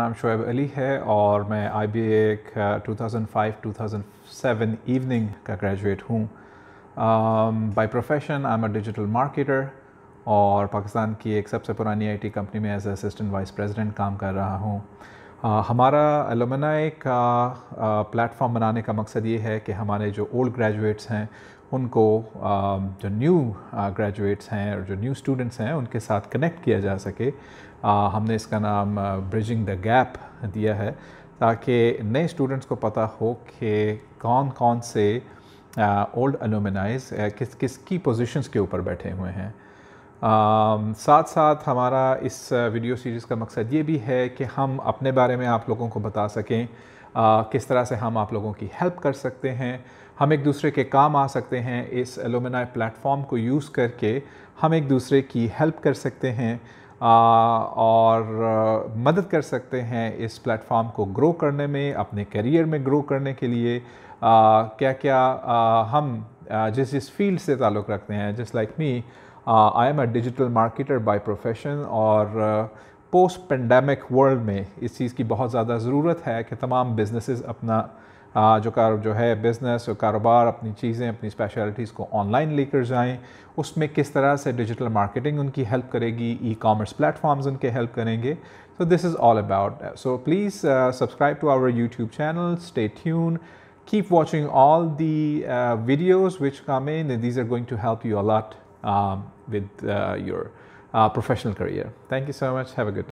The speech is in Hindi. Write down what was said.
नाम शुएब अली है और मैं I B A two two thousand five thousand seven evening का ग्रेजुएट हूँ by profession I am a digital marketer और पाकिस्तान की एक सबसे पुरानी आईटी कंपनी में एज असिस्टेंट वाइस प्रेसिडेंट काम कर रहा हूँ आ, हमारा अलमनाए का प्लेटफॉर्म बनाने का मकसद ये है कि हमारे जो ओल्ड ग्रेजुएट्स हैं उनको आ, जो न्यू ग्रेजुएट्स हैं और जो न्यू स्टूडेंट्स हैं उनके साथ कनेक्ट किया जा सके आ, हमने इसका नाम ब्रिजिंग द गैप दिया है ताकि नए स्टूडेंट्स को पता हो कि कौन कौन से ओल्ड अलूमिनाइज किस किस की पोजीशंस के ऊपर बैठे हुए हैं साथ साथ हमारा इस वीडियो सीरीज़ का मकसद ये भी है कि हम अपने बारे में आप लोगों को बता सकें आ, किस तरह से हम आप लोगों की हेल्प कर सकते हैं हम एक दूसरे के काम आ सकते हैं इस एलोमिनाई प्लेटफॉर्म को यूज़ करके हम एक दूसरे की हेल्प कर सकते हैं आ, और आ, मदद कर सकते हैं इस प्लेटफॉर्म को ग्रो करने में अपने करियर में ग्रो करने के लिए क्या क्या हम Uh, जिस जिस फील्ड से ताल्लुक़ रखते हैं just like me I am a digital marketer by profession और पोस्ट पेंडेमिक वर्ल्ड में इस चीज़ की बहुत ज़्यादा ज़रूरत है कि तमाम बिजनेसेस अपना आ, uh, जो कार जो है बिज़नेस और कारोबार अपनी चीज़ें अपनी स्पेशलिटीज़ को ऑनलाइन लेकर जाएं उसमें किस तरह से डिजिटल मार्केटिंग उनकी हेल्प करेगी ई कॉमर्स प्लेटफॉर्म्स उनके हेल्प करेंगे so this is all about so please subscribe to our YouTube channel stay tune keep watching all the uh, videos which come in and these are going to help you a lot um, with uh, your uh, professional career. Thank you so much. Have a good